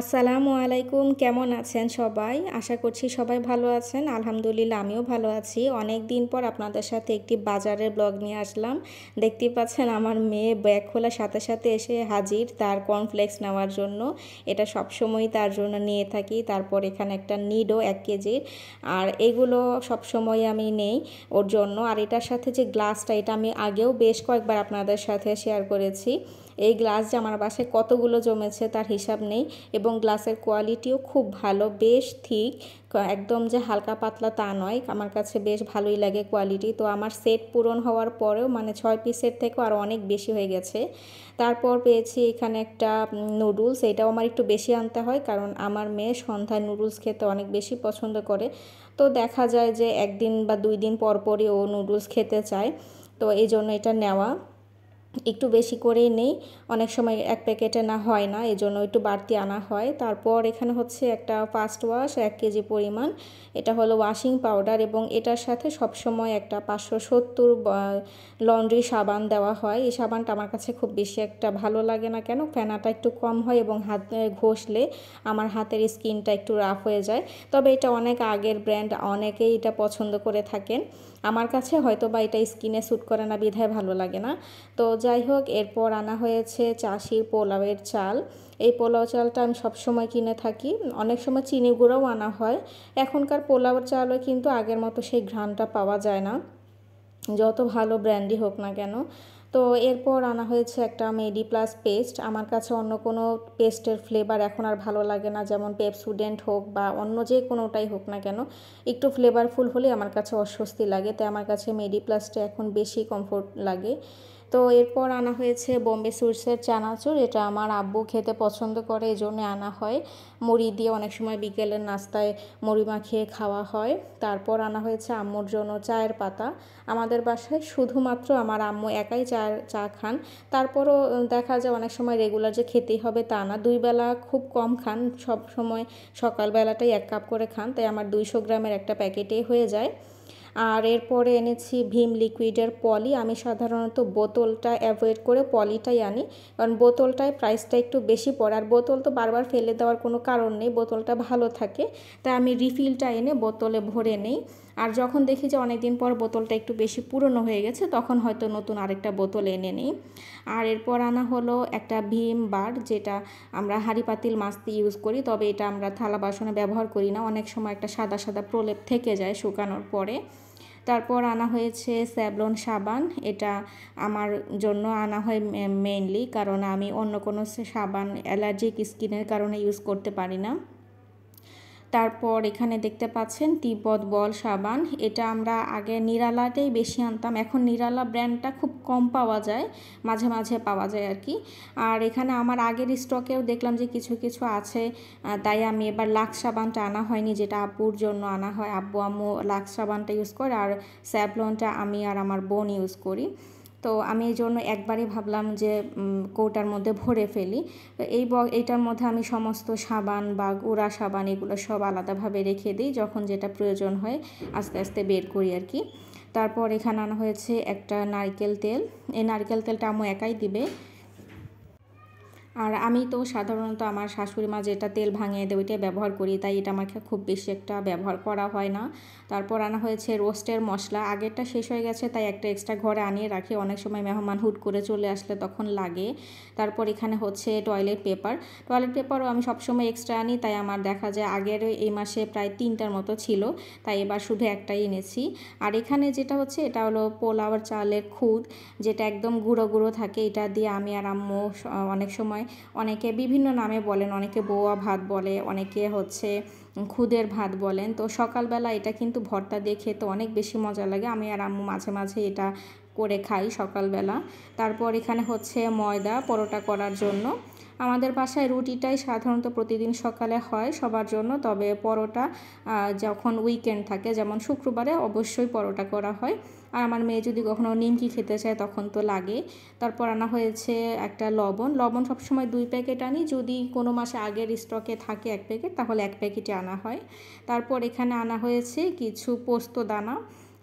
আসসালামু আলাইকুম কেমন আছেন সবাই আশা করছি সবাই ভালো আছেন আলহামদুলিল্লাহ আমিও ভালো আছি অনেক দিন পর আপনাদের সাথে একটি বাজারের ব্লগ নিয়ে আসলাম দেখতে পাচ্ছেন আমার মেয়ে ব্যাগ খোলার সাথে সাথে এসে হাজির তার কর্নফ্লেক্স নেওয়ার জন্য এটা সবসময়ই তার জন্য নিয়ে থাকি তারপর এখানে একটা নিডও এক কেজির আর এগুলো সবসময় আমি নেই ওর জন্য আর এটার সাথে যে গ্লাসটা এটা আমি আগেও বেশ কয়েকবার আপনাদের সাথে শেয়ার করেছি এই গ্লাস যে আমার বাসে কতগুলো জমেছে তার হিসাব নেই এবং গ্লাসের কোয়ালিটিও খুব ভালো বেশ ঠিক একদম যে হালকা পাতলা তা নয় আমার কাছে বেশ ভালোই লাগে কোয়ালিটি তো আমার সেট পূরণ হওয়ার পরেও মানে ছয় পিসের থেকেও আরও অনেক বেশি হয়ে গেছে তারপর পেয়েছি এখানে একটা নুডলস এটাও আমার একটু বেশি আনতে হয় কারণ আমার মেয়ে সন্ধ্যায় নুডলস খেতে অনেক বেশি পছন্দ করে তো দেখা যায় যে একদিন বা দুই দিন পরপরই ও নুডলস খেতে চায় তো এই জন্য এটা নেওয়া একটু বেশি করেই নেই অনেক সময় এক প্যাকেটে না হয় না এই জন্য একটু বাড়তি আনা হয় তারপর এখানে হচ্ছে একটা ফাস্ট ওয়াশ এক কেজি পরিমাণ এটা হলো ওয়াশিং পাউডার এবং এটার সাথে সবসময় একটা পাঁচশো সত্তর লন্ড্রি সাবান দেওয়া হয় এই সাবানটা আমার কাছে খুব বেশি একটা ভালো লাগে না কেন ফেনাটা একটু কম হয় এবং হাত ঘষলে আমার হাতের স্কিনটা একটু রাফ হয়ে যায় তবে এটা অনেক আগের ব্র্যান্ড অনেকেই এটা পছন্দ করে থাকেন আমার কাছে হয়তো বা এটা স্কিনে স্যুট করে না বিধায় ভালো লাগে না তো যাই হোক এরপর আনা হয়েছে চাষির পোলাওয়ের চাল এই পোলাও চালটা আমি সবসময় কিনে থাকি অনেক সময় চিনি গুঁড়াও আনা হয় এখনকার পোলাওয়ের চালও কিন্তু আগের মতো সেই ঘ্রাণটা পাওয়া যায় না যত ভালো ব্র্যান্ডই হোক না কেন তো এরপর আনা হয়েছে একটা মেডি প্লাস পেস্ট আমার কাছে অন্য কোনো পেস্টের ফ্লেভার এখন আর ভালো লাগে না যেমন পেপসুডেন্ট হোক বা অন্য যে কোনোটাই হোক না কেন একটু ফ্লেভারফুল হলে আমার কাছে অস্বস্তি লাগে তাই আমার কাছে মেডি প্লাসটা এখন বেশি কমফোর্ট লাগে তো এরপর আনা হয়েছে বোম্বে সুইটসের চানাচুর এটা আমার আব্বু খেতে পছন্দ করে এই জন্য আনা হয় মুড়ি দিয়ে অনেক সময় বিকেলের নাস্তায় মুড়ি মাখিয়ে খাওয়া হয় তারপর আনা হয়েছে আম্মুর জন্য চায়ের পাতা আমাদের বাসায় শুধুমাত্র আমার আম্মু একাই চা চা খান তারপরও দেখা যায় অনেক সময় রেগুলার যে খেতেই হবে তা না দুই বেলা খুব কম খান সব সময় সকালবেলাটাই এক কাপ করে খান তাই আমার দুইশো গ্রামের একটা প্যাকেটেই হয়ে যায় আর এরপরে এনেছি ভীম লিকুইডের পলি আমি সাধারণত বোতলটা অ্যাভয়েড করে পলিটাই আনি কারণ বোতলটায় প্রাইসটা একটু বেশি পড়ে আর বোতল তো বারবার ফেলে দেওয়ার কোনো কারণ নেই বোতলটা ভালো থাকে তাই আমি রিফিলটা এনে বোতলে ভরে নেই আর যখন দেখি যে অনেক দিন পর বোতলটা একটু বেশি পুরনো হয়ে গেছে তখন হয়তো নতুন আরেকটা বোতল এনে নিই আর এরপর আনা হলো একটা ভীম বার যেটা আমরা হাড়ি পাতিল মাছতে ইউজ করি তবে এটা আমরা থালা বাসনে ব্যবহার করি না অনেক সময় একটা সাদা সাদা প্রলেপ থেকে যায় শুকানোর পরে তারপর আনা হয়েছে স্যাবলন সাবান এটা আমার জন্য আনা হয় মেইনলি কারণ আমি অন্য কোনো সাবান অ্যালার্জিক স্কিনের কারণে ইউজ করতে পারি না তারপর এখানে দেখতে পাচ্ছেন তিব্বত বল সাবান এটা আমরা আগে নিরালাটাই বেশি আনতাম এখন নিরালা ব্র্যান্ডটা খুব কম পাওয়া যায় মাঝে মাঝে পাওয়া যায় আর কি আর এখানে আমার আগের স্টকেও দেখলাম যে কিছু কিছু আছে তাই আমি এবার লাক্স সাবানটা আনা হয়নি যেটা আব্বুর জন্য আনা হয় আব্বু আম্মু লাক্স সাবানটা ইউজ করে আর স্যাভলনটা আমি আর আমার বোন ইউজ করি তো আমি এই জন্য একবারই ভাবলাম যে কৌটার মধ্যে ভরে ফেলি এই এইটার মধ্যে আমি সমস্ত সাবান বা গুঁড়া সাবান এগুলো সব আলাদাভাবে রেখে দিই যখন যেটা প্রয়োজন হয় আস্তে আস্তে বের করি আর কি তারপর এখানে আনা হয়েছে একটা নারকেল তেল এই নারকেল তেলটা আমু একাই দিবে আর আমি তো সাধারণত আমার শাশুড়ি মা যেটা তেল ভাঙিয়ে দেয় ওইটা ব্যবহার করি তাই এটা আমাকে খুব বেশি একটা ব্যবহার করা হয় না তারপর আনা হয়েছে রোস্টের মশলা আগেরটা শেষ হয়ে গেছে তাই একটা এক্সট্রা ঘরে আনিয়ে রাখি অনেক সময় মেহমান হুট করে চলে আসলে তখন লাগে তারপর এখানে হচ্ছে টয়লেট পেপার টয়লেট পেপারও আমি সবসময় এক্সট্রা আনি তাই আমার দেখা যায় আগের এই মাসে প্রায় তিনটার মতো ছিল তাই এবার শুধু একটাই এনেছি আর এখানে যেটা হচ্ছে এটা হলো পোলাওয়ার চালের খুদ যেটা একদম গুঁড়ো গুঁড়ো থাকে এটা দিয়ে আমি আর আম্মু অনেক সময় অনেকে বিভিন্ন নামে বলেন অনেকে বোয়া ভাত বলে অনেকে হচ্ছে খুদের ভাত বলেন তো সকালবেলা এটা কিন্তু ভর্তা দিয়ে খেতে অনেক বেশি মজা লাগে আমি আর আম্মু মাঝে মাঝে এটা করে খাই সকালবেলা তারপর এখানে হচ্ছে ময়দা পরোটা করার জন্য আমাদের বাসায় রুটিটাই সাধারণত প্রতিদিন সকালে হয় সবার জন্য তবে পরোটা যখন উইকেন্ড থাকে যেমন শুক্রবারে অবশ্যই পরোটা করা হয় আর আমার মেয়ে যদি কখনও নিমকি খেতে চায় তখন তো লাগে তারপর আনা হয়েছে একটা লবণ লবণ সবসময় দুই প্যাকেট আনি যদি কোনো মাসে আগের স্টকে থাকে এক প্যাকেট তাহলে এক প্যাকেটে আনা হয় তারপর এখানে আনা হয়েছে কিছু পোস্ত দানা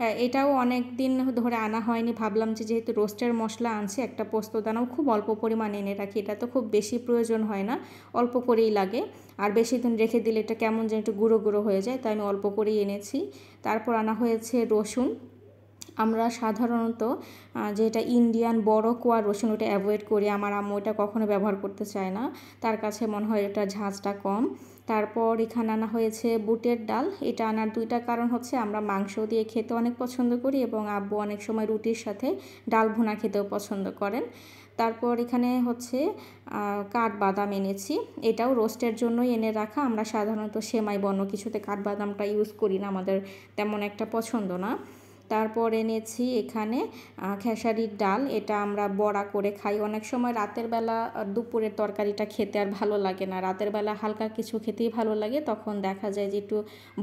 হ্যাঁ, এটাও অনেক দিন ধরে আনা হয়নি ভাবলাম যে যেহেতু রোস্টের মশলা আনছি একটা পোস্ত দানাও খুব অল্প পরিমাণে এনে রাখি এটা তো খুব বেশি প্রয়োজন হয় না অল্প করেই লাগে আর বেশি দিন রেখে দিলে এটা কেমন যেন একটু গুঁড়ো গুঁড়ো হয়ে যায় তাই আমি অল্প করেই এনেছি তারপর আনা হয়েছে রসুন আমরা সাধারণত যেটা ইন্ডিয়ান বড় কোয়া রসুন ওটা অ্যাভয়েড করি আমার আম্মু এটা কখনো ব্যবহার করতে চায় না তার কাছে মনে হয় এটা ঝাঁজটা কম তারপর এখানে আনা হয়েছে বুটের ডাল এটা আনার দুইটা কারণ হচ্ছে আমরা মাংস দিয়ে খেতে অনেক পছন্দ করি এবং আব্বু অনেক সময় রুটির সাথে ডাল ভুনা খেতেও পছন্দ করেন তারপর এখানে হচ্ছে কাঠবাদাম এনেছি এটাও রোস্টের জন্যই এনে রাখা আমরা সাধারণত সেমাই বন্য কিছুতে কাঠবাদামটা ইউজ করি না আমাদের তেমন একটা পছন্দ না তারপর এনেছি এখানে খেসারির ডাল এটা আমরা বড়া করে খাই অনেক সময় রাতের বেলা দুপুরের তরকারিটা খেতে আর ভালো লাগে না রাতের বেলা হালকা কিছু খেতেই ভালো লাগে তখন দেখা যায় যে একটু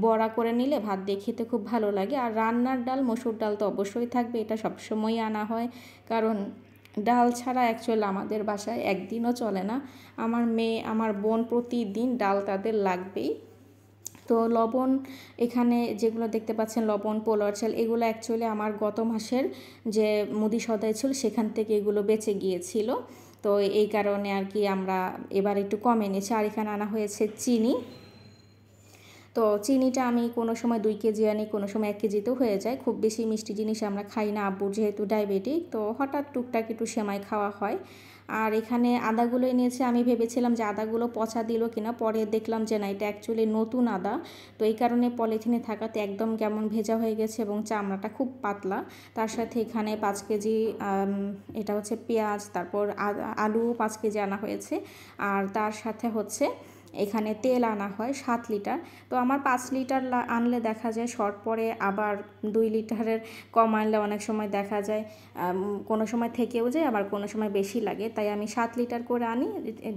বড়া করে নিলে ভাত দিয়ে খেতে খুব ভালো লাগে আর রান্নার ডাল মসুর ডাল তো অবশ্যই থাকবে এটা সবসময় আনা হয় কারণ ডাল ছাড়া অ্যাকচুয়ালি আমাদের বাসায় একদিনও চলে না আমার মেয়ে আমার বোন প্রতিদিন ডাল তাদের লাগবেই তো লবণ এখানে যেগুলো দেখতে পাচ্ছেন লবণ পোলার চাল এগুলো অ্যাকচুয়ালি আমার গত মাসের যে মুদি সদায় ছিল সেখান থেকে এগুলো বেঁচে গিয়েছিল তো এই কারণে আর কি আমরা এবার একটু কমে নিয়েছি আর এখানে আনা হয়েছে চিনি তো চিনিটা আমি কোনো সময় দুই কেজি আনি কোনো সময় এক কেজিতেও হয়ে যায় খুব বেশি মিষ্টি জিনিস আমরা খাই না আব্বুর যেহেতু ডায়াবেটিক তো হঠাৎ টুকটাক একটু সেমাই খাওয়া হয় আর এখানে আদাগুলো এনেছে আমি ভেবেছিলাম যে আদাগুলো পচা দিল কিনা পরে দেখলাম যে না এটা অ্যাকচুয়ালি নতুন আদা তো এই কারণে পলিথিনে থাকাতে একদম কেমন ভেজা হয়ে গেছে এবং চামড়াটা খুব পাতলা তার সাথে এখানে পাঁচ কেজি এটা হচ্ছে পেঁয়াজ তারপর আলু পাঁচ কেজি আনা হয়েছে আর তার সাথে হচ্ছে এখানে তেল আনা হয় সাত লিটার তো আমার পাঁচ লিটার আনলে দেখা যায় শর্ট পরে আবার দুই লিটারের কম আনলে অনেক সময় দেখা যায় কোনো সময় থেকেও যায় আবার কোনো সময় বেশি লাগে তাই আমি সাত লিটার করে আনি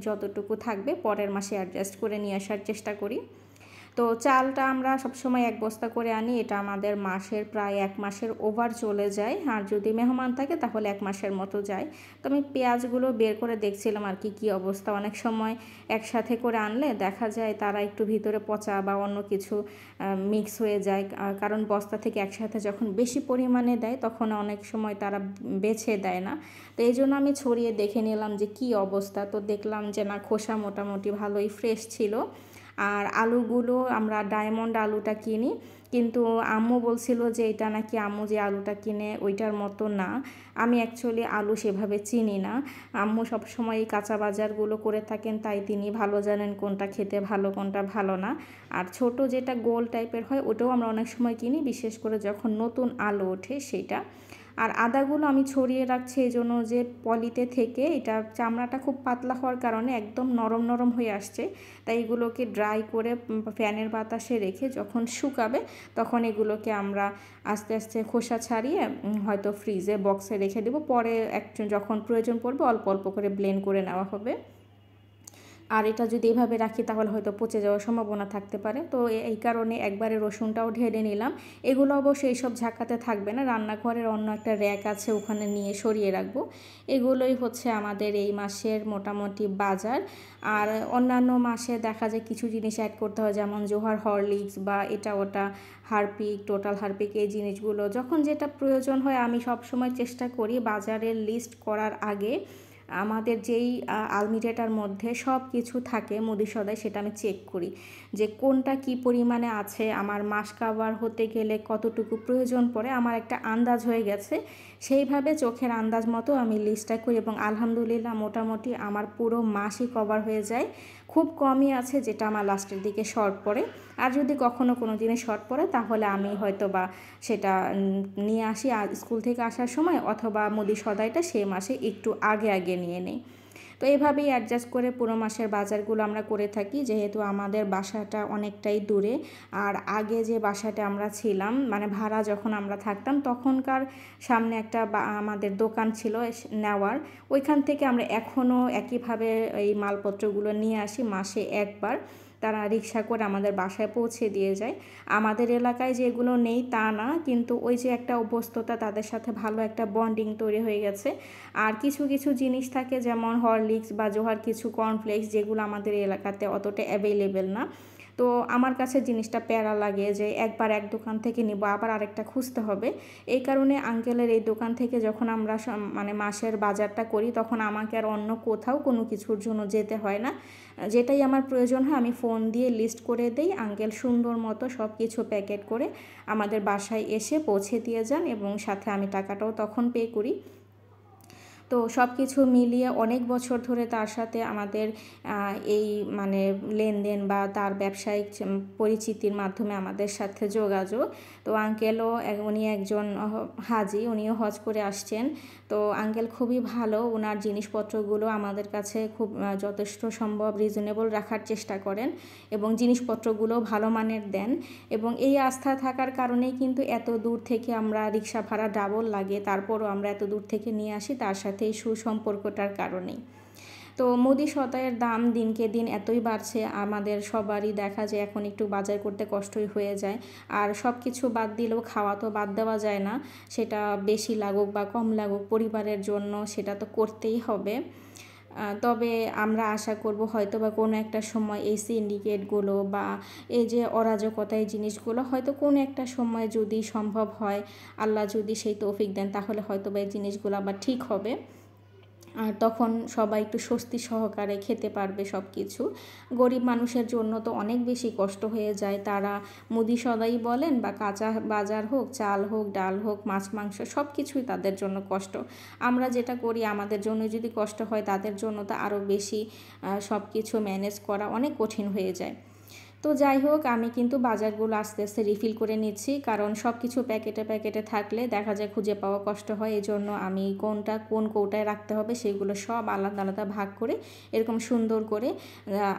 যতটুকু থাকবে পরের মাসে অ্যাডজাস্ট করে নিয়ে আসার চেষ্টা করি তো চালটা আমরা সবসময় এক বস্তা করে আনি এটা আমাদের মাসের প্রায় এক মাসের ওভার চলে যায় আর যদি মেহমান থাকে তাহলে এক মাসের মতো যায় তো আমি পেঁয়াজগুলো বের করে দেখছিলাম আর কি কী অবস্থা অনেক সময় একসাথে করে আনলে দেখা যায় তারা একটু ভিতরে পচা বা অন্য কিছু মিক্স হয়ে যায় কারণ বস্তা থেকে একসাথে যখন বেশি পরিমাণে দেয় তখন অনেক সময় তারা বেছে দেয় না তো এই জন্য আমি ছড়িয়ে দেখে নিলাম যে কি অবস্থা তো দেখলাম যে না খোসা মোটামুটি ভালোই ফ্রেশ ছিল আর আলুগুলো আমরা ডায়মন্ড আলুটা কিনি কিন্তু আম্মু বলছিল যে এটা নাকি আম্মু যে আলুটা কিনে ওইটার মতো না আমি অ্যাকচুয়ালি আলু সেভাবে চিনি না আম্মু সবসময় এই কাঁচা বাজারগুলো করে থাকেন তাই তিনি ভালো জানেন কোনটা খেতে ভালো কোনটা ভালো না আর ছোট যেটা গোল টাইপের হয় ওটাও আমরা অনেক সময় কিনি বিশেষ করে যখন নতুন আলু ওঠে সেটা আর আদাগুলো আমি ছড়িয়ে রাখছি এই জন্য যে পলিতে থেকে এটা চামড়াটা খুব পাতলা হওয়ার কারণে একদম নরম নরম হয়ে আসছে তাই এগুলোকে ড্রাই করে ফ্যানের বাতাসে রেখে যখন শুকাবে তখন এগুলোকে আমরা আস্তে আস্তে খোসা ছাড়িয়ে হয়তো ফ্রিজে বক্সে রেখে দেবো পরে একজন যখন প্রয়োজন পড়বে অল্প অল্প করে ব্লেন্ড করে নেওয়া হবে আর এটা যদি এভাবে রাখি তাহলে হয়তো পচে যাওয়ার সম্ভাবনা থাকতে পারে তো এই কারণে একবারে রসুনটাও ঢেলে নিলাম এগুলো অবশ্যই সব ঝাঁকাতে থাকবে না রান্নাঘরের অন্য একটা র্যাক আছে ওখানে নিয়ে সরিয়ে রাখবো এগুলোই হচ্ছে আমাদের এই মাসের মোটামুটি বাজার আর অন্যান্য মাসে দেখা যায় কিছু জিনিস অ্যাড করতে হয় যেমন জোহার হরলিক্স বা এটা ওটা হারপিক টোটাল হারপিক এই জিনিসগুলো যখন যেটা প্রয়োজন হয় আমি সবসময় চেষ্টা করি বাজারের লিস্ট করার আগে আমাদের যেই আলমিরাটার মধ্যে সব কিছু থাকে মুদিসদায় সদায় সেটা আমি চেক করি যে কোনটা কি পরিমাণে আছে আমার মাস কাবার হতে গেলে কতটুকু প্রয়োজন পড়ে আমার একটা আন্দাজ হয়ে গেছে সেইভাবে চোখের আন্দাজ মতো আমি লিস্টটা করি এবং আলহামদুলিল্লাহ মোটামুটি আমার পুরো মাসই কভার হয়ে যায় খুব কমই আছে যেটা আমার লাস্টের দিকে শর্ট পড়ে আর যদি কখনও কোনো জিনিস শর্ট পড়ে তাহলে আমি হয়তো বা সেটা নিয়ে আসি স্কুল থেকে আসার সময় অথবা মুদি সদাইটা সেই মাসে একটু আগে আগে নিয়ে নিই তো এভাবেই অ্যাডজাস্ট করে পুরো মাসের বাজারগুলো আমরা করে থাকি যেহেতু আমাদের বাসাটা অনেকটাই দূরে আর আগে যে বাসাটা আমরা ছিলাম মানে ভাড়া যখন আমরা থাকতাম তখনকার সামনে একটা আমাদের দোকান ছিল নেওয়ার ওইখান থেকে আমরা এখনও একইভাবে এই মালপত্রগুলো নিয়ে আসি মাসে একবার তারা রিক্সা করে আমাদের বাসায় পৌঁছে দিয়ে যায় আমাদের এলাকায় যেগুলো নেই তা না কিন্তু ওই যে একটা অভ্যস্ততা তাদের সাথে ভালো একটা বন্ডিং তৈরি হয়ে গেছে আর কিছু কিছু জিনিস থাকে যেমন হরলিক্স বা জোহার কিছু কর্নফ্লেক্স যেগুলো আমাদের এলাকাতে অতটা অ্যাভেলেবেল না তো আমার কাছে জিনিসটা প্যারা লাগে যে একবার এক দোকান থেকে নিব আবার আরেকটা খুঁজতে হবে এই কারণে আঙ্কেলের এই দোকান থেকে যখন আমরা মানে মাসের বাজারটা করি তখন আমাকে আর অন্য কোথাও কোনো কিছুর জন্য যেতে হয় না যেটাই আমার প্রয়োজন হয় আমি ফোন দিয়ে লিস্ট করে দেই আঙ্কেল সুন্দর মতো সব কিছু প্যাকেট করে আমাদের বাসায় এসে পৌঁছে দিয়ে যান এবং সাথে আমি টাকাটাও তখন পে করি তো সব কিছু মিলিয়ে অনেক বছর ধরে তার সাথে আমাদের এই মানে লেনদেন বা তার ব্যবসায়িক পরিচিতির মাধ্যমে আমাদের সাথে যোগাযোগ তো আঙ্কেলও উনি একজন হাজি উনিও হজ করে আসছেন তো আঙ্কেল খুবই ভালো ওনার জিনিসপত্রগুলো আমাদের কাছে খুব যথেষ্ট সম্ভব রিজনেবল রাখার চেষ্টা করেন এবং জিনিসপত্রগুলো ভালো মানের দেন এবং এই আস্থা থাকার কারণেই কিন্তু এত দূর থেকে আমরা রিক্সা ভাড়া ডাবল লাগে তারপরও আমরা এত দূর থেকে নিয়ে আসি তার সাথে সাথে সুসম্পর্কটার কারণে তো মুদি সদায়ের দাম দিনকে দিন এতই বাড়ছে আমাদের সবারই দেখা যায় এখন একটু বাজার করতে কষ্টই হয়ে যায় আর সব কিছু বাদ দিলেও খাওয়া তো বাদ দেওয়া যায় না সেটা বেশি লাগুক বা কম লাগুক পরিবারের জন্য সেটা তো করতেই হবে তবে আমরা আশা করব হয়তো বা কোনো একটা সময় এই সিন্ডিকেটগুলো বা এই যে অরাজকতা এই জিনিসগুলো হয়তো কোনো একটা সময় যদি সম্ভব হয় আল্লাহ যদি সেই তৌফিক দেন তাহলে হয়তো বা এই জিনিসগুলো আবার ঠিক হবে আর তখন সবাই একটু স্বস্তি সহকারে খেতে পারবে সব কিছু গরিব মানুষের জন্য তো অনেক বেশি কষ্ট হয়ে যায় তারা মুদি সদাই বলেন বা কাঁচা বাজার হোক চাল হোক ডাল হোক মাছ মাংস সব কিছুই তাদের জন্য কষ্ট আমরা যেটা করি আমাদের জন্য যদি কষ্ট হয় তাদের জন্য তো আরও বেশি সব কিছু ম্যানেজ করা অনেক কঠিন হয়ে যায় তো যাই হোক আমি কিন্তু বাজারগুলো আস্তে আস্তে রিফিল করে নিচ্ছি কারণ সব কিছু প্যাকেটে প্যাকেটে থাকলে দেখা যায় খুঁজে পাওয়া কষ্ট হয় এই জন্য আমি কোনটা কোন কৌটায় রাখতে হবে সেগুলো সব আলাদা আলাদা ভাগ করে এরকম সুন্দর করে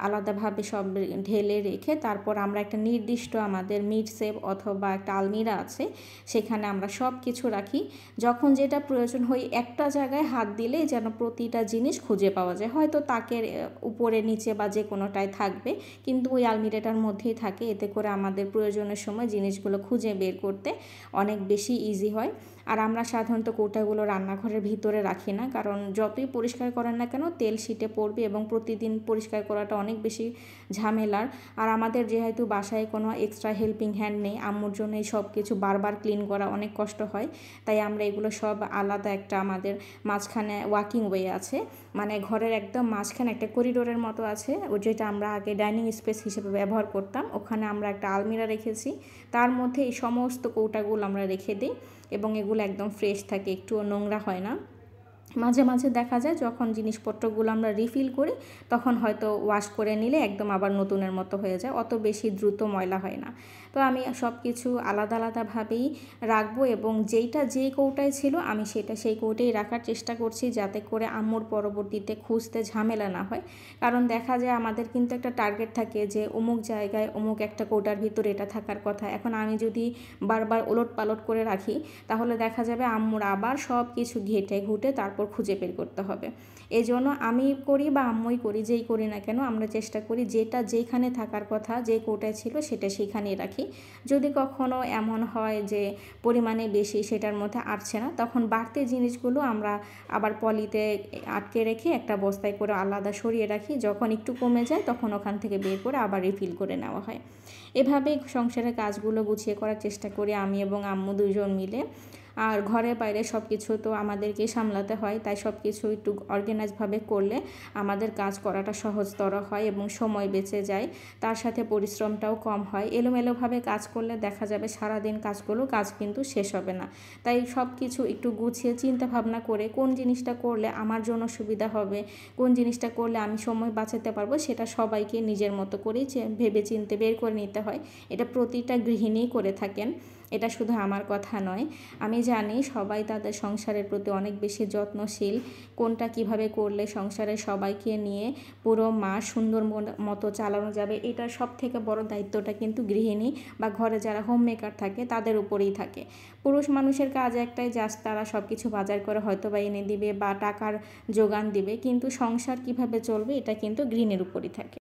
আলাদাভাবে সব ঢেলে রেখে তারপর আমরা একটা নির্দিষ্ট আমাদের মিট সেপ অথবা একটা আলমিরা আছে সেখানে আমরা সব কিছু রাখি যখন যেটা প্রয়োজন হয় একটা জায়গায় হাত দিলে যেন প্রতিটা জিনিস খুঁজে পাওয়া যায় হয়তো তাকের উপরে নিচে বা যে কোনোটায় থাকবে কিন্তু ওই আলমিরাটার হাতের মধ্যেই থাকে এতে করে আমাদের প্রয়োজনের সময় জিনিসগুলো খুঁজে বের করতে অনেক বেশি ইজি হয় আর আমরা সাধারণত কৌটাগুলো রান্নাঘরের ভিতরে রাখি না কারণ যতই পরিষ্কার করেন না কেন তেল শিটে পড়বে এবং প্রতিদিন পরিষ্কার করাটা অনেক বেশি ঝামেলার আর আমাদের যেহেতু বাসায় কোনো এক্সট্রা হেল্পিং হ্যান্ড নেই আম্মুর জন্য এই সব কিছু বারবার ক্লিন করা অনেক কষ্ট হয় তাই আমরা এগুলো সব আলাদা একটা আমাদের মাঝখানে ওয়াকিং ওয়ে আছে মানে ঘরের একদম মাঝখানে একটা করিডোরের মতো আছে যেটা আমরা আগে ডাইনিং স্পেস হিসেবে ব্যবহার করতাম ওখানে আমরা একটা আলমিরা রেখেছি তার মধ্যে এই সমস্ত কৌটাগুলো আমরা রেখে দিই এবং এগুলো একদম ফ্রেশ থাকে একটুও নোংরা হয় না মাঝে মাঝে দেখা যায় যখন জিনিসপত্রগুলো আমরা রিফিল করি তখন হয়তো ওয়াশ করে নিলে একদম আবার নতুনের মতো হয়ে যায় অত বেশি দ্রুত ময়লা হয় না তো আমি সব কিছু আলাদা আলাদাভাবেই রাখবো এবং যেইটা যে কৌটায় ছিল আমি সেটা সেই কৌটেই রাখার চেষ্টা করছি যাতে করে আম্মুর পরবর্তীতে খুঁজতে ঝামেলা না হয় কারণ দেখা যায় আমাদের কিন্তু একটা টার্গেট থাকে যে অমুক জায়গায় অমুক একটা কৌটার ভিতরে এটা থাকার কথা এখন আমি যদি বারবার ওলট পালট করে রাখি তাহলে দেখা যাবে আম্মুর আবার সব কিছু ঘেটে ঘুটে তারপর খুঁজে বের করতে হবে এই জন্য আমি করি বা আম্মুই করি যেই করি না কেন আমরা চেষ্টা করি যেটা যেখানে থাকার কথা যে কৌটায় ছিল সেটা সেখানেই রাখি যদি কখনো এমন হয় যে পরিমাণে বেশি সেটার মধ্যে আটছে না তখন বাড়তি জিনিসগুলো আমরা আবার পলিতে আটকে রেখে একটা বস্তায় করে আলাদা সরিয়ে রাখি যখন একটু কমে যায় তখন ওখান থেকে বের করে আবার রিফিল করে নেওয়া হয় এভাবেই সংসারের কাজগুলো গুছিয়ে করার চেষ্টা করি আমি এবং আম্মু দুজন মিলে আর ঘরে বাইরে সব কিছু তো আমাদেরকে সামলাতে হয় তাই সব কিছু একটু অর্গানাইজভাবে করলে আমাদের কাজ করাটা সহজতর হয় এবং সময় বেঁচে যায় তার সাথে পরিশ্রমটাও কম হয় এলোমেলোভাবে কাজ করলে দেখা যাবে সারাদিন কাজগুলো কাজ কিন্তু শেষ হবে না তাই সব কিছু একটু গুছিয়ে চিন্তা ভাবনা করে কোন জিনিসটা করলে আমার জন্য সুবিধা হবে কোন জিনিসটা করলে আমি সময় বাঁচাতে পারবো সেটা সবাইকে নিজের মতো করেই ভেবে চিনতে বের করে নিতে হয় এটা প্রতিটা গৃহিণী করে থাকেন এটা শুধু আমার কথা নয় আমি জানি সবাই তাদের সংসারের প্রতি অনেক বেশি যত্নশীল কোনটা কিভাবে করলে সংসারে সবাইকে নিয়ে পুরো মা সুন্দর মতো চালানো যাবে এটা সব থেকে বড় দায়িত্বটা কিন্তু গৃহিণী বা ঘরে যারা হোম মেকার থাকে তাদের উপরেই থাকে পুরুষ মানুষের কাজ একটাই জাস্ট তারা সব কিছু বাজার করে হয়তো বা এনে দিবে বা টাকার যোগান দিবে কিন্তু সংসার কিভাবে চলবে এটা কিন্তু গৃহিণীর উপরই থাকে